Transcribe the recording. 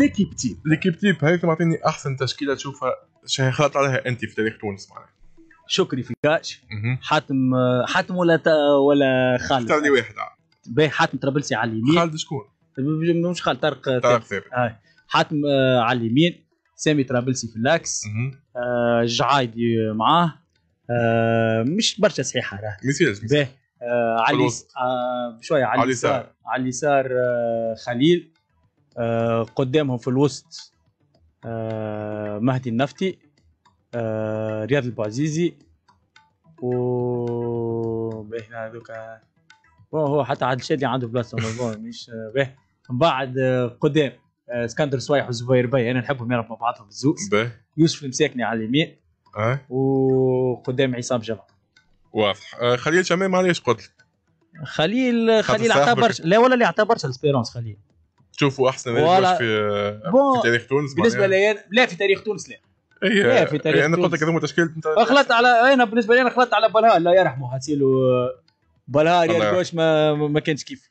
ليكيب تيب ليكيب تيب هذيك معطيني احسن تشكيله تشوفها شي خلط عليها انت في تاريخ تونس معناها شكري في كاش حاتم حاتم ولا ولا خالد اختار لي واحد باهي حاتم طرابلسي على اليمين خالد شكون؟ مش خالد طارق طارق ثابت آه. حاتم آه، على اليمين سامي طرابلسي في اللاكس آه، جعايدي معاه مش برشا صحيحه راه مثيرش باهي علي شويه على اليسار على اليسار خليل آه، قدامهم في الوسط آه، مهدي النفتي آه، رياض البعزيزي و هنا هذوك هو حتى عاد الشادي عنده بلاصه مش به من بعد قدام اسكندر صويح وزبير بي انا نحبهم يلعبوا مع بعضهم الزوز يوسف المساكني على اليمين أه؟ وقدام عصام جمع واضح خليل شمام علاش قلت خليل خليل اعتبر برشا لا ولا اللي اعطى برشا الاسبيرونس خليل تشوفوا احسن نادي في آه، بون. في تاريخ تونس بالنسبه لي لا في تاريخ تونس لا ايه لا في تاريخ إيه، انا قلت لك هذوما تشكيلة انت اخلطت على إيه، انا بالنسبه لي انا اخلطت على بلها لا يرحمه هاتيلو آه، بلها يا ما ما كانش كيف